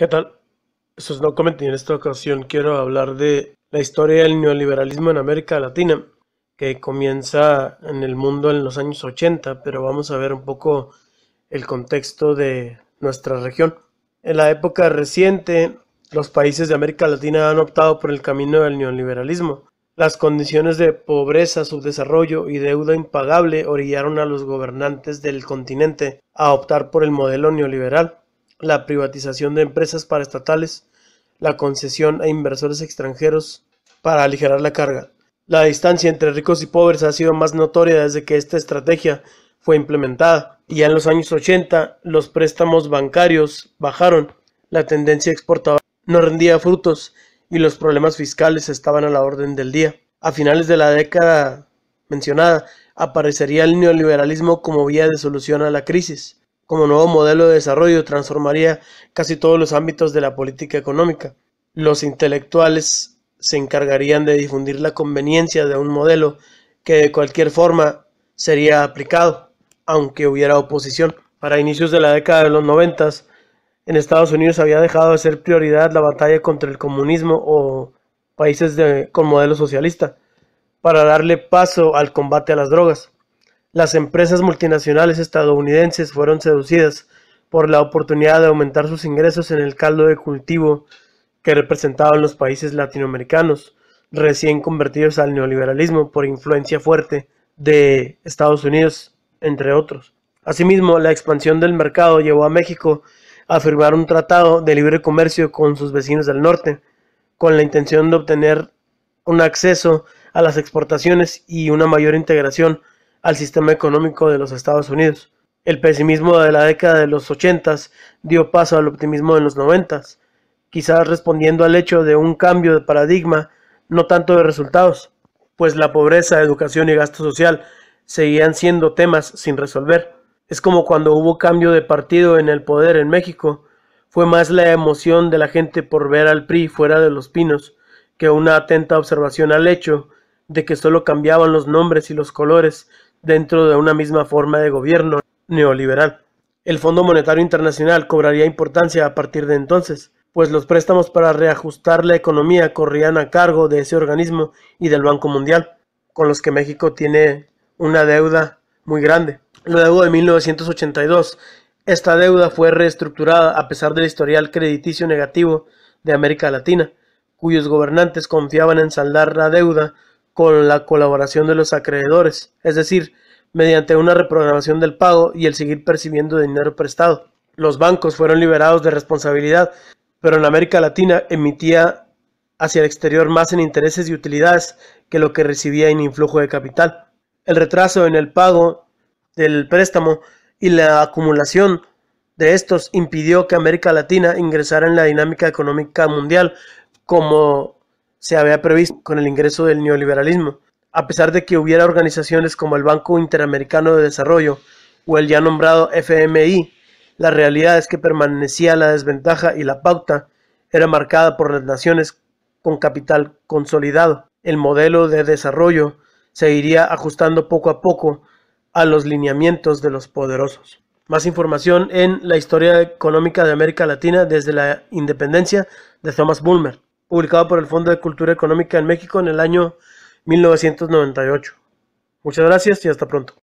¿Qué tal? Eso es No en esta ocasión quiero hablar de la historia del neoliberalismo en América Latina, que comienza en el mundo en los años 80, pero vamos a ver un poco el contexto de nuestra región. En la época reciente, los países de América Latina han optado por el camino del neoliberalismo. Las condiciones de pobreza, subdesarrollo y deuda impagable orillaron a los gobernantes del continente a optar por el modelo neoliberal la privatización de empresas paraestatales, la concesión a inversores extranjeros para aligerar la carga. La distancia entre ricos y pobres ha sido más notoria desde que esta estrategia fue implementada. Y ya en los años 80 los préstamos bancarios bajaron, la tendencia exportadora no rendía frutos y los problemas fiscales estaban a la orden del día. A finales de la década mencionada aparecería el neoliberalismo como vía de solución a la crisis como nuevo modelo de desarrollo transformaría casi todos los ámbitos de la política económica. Los intelectuales se encargarían de difundir la conveniencia de un modelo que de cualquier forma sería aplicado, aunque hubiera oposición. Para inicios de la década de los noventas, en Estados Unidos había dejado de ser prioridad la batalla contra el comunismo o países con modelo socialista, para darle paso al combate a las drogas. Las empresas multinacionales estadounidenses fueron seducidas por la oportunidad de aumentar sus ingresos en el caldo de cultivo que representaban los países latinoamericanos, recién convertidos al neoliberalismo por influencia fuerte de Estados Unidos, entre otros. Asimismo, la expansión del mercado llevó a México a firmar un tratado de libre comercio con sus vecinos del norte, con la intención de obtener un acceso a las exportaciones y una mayor integración al sistema económico de los Estados Unidos. El pesimismo de la década de los 80 dio paso al optimismo de los noventas quizás respondiendo al hecho de un cambio de paradigma, no tanto de resultados, pues la pobreza, educación y gasto social seguían siendo temas sin resolver. Es como cuando hubo cambio de partido en el poder en México, fue más la emoción de la gente por ver al PRI fuera de los pinos que una atenta observación al hecho de que solo cambiaban los nombres y los colores dentro de una misma forma de gobierno neoliberal. El Fondo Monetario Internacional cobraría importancia a partir de entonces, pues los préstamos para reajustar la economía corrían a cargo de ese organismo y del Banco Mundial, con los que México tiene una deuda muy grande. Luego de 1982, esta deuda fue reestructurada a pesar del historial crediticio negativo de América Latina, cuyos gobernantes confiaban en saldar la deuda con la colaboración de los acreedores, es decir, mediante una reprogramación del pago y el seguir percibiendo dinero prestado. Los bancos fueron liberados de responsabilidad, pero en América Latina emitía hacia el exterior más en intereses y utilidades que lo que recibía en influjo de capital. El retraso en el pago del préstamo y la acumulación de estos impidió que América Latina ingresara en la dinámica económica mundial como se había previsto con el ingreso del neoliberalismo, a pesar de que hubiera organizaciones como el Banco Interamericano de Desarrollo o el ya nombrado FMI, la realidad es que permanecía la desventaja y la pauta era marcada por las naciones con capital consolidado. El modelo de desarrollo se iría ajustando poco a poco a los lineamientos de los poderosos. Más información en la historia económica de América Latina desde la independencia de Thomas Bulmer publicado por el Fondo de Cultura Económica en México en el año 1998. Muchas gracias y hasta pronto.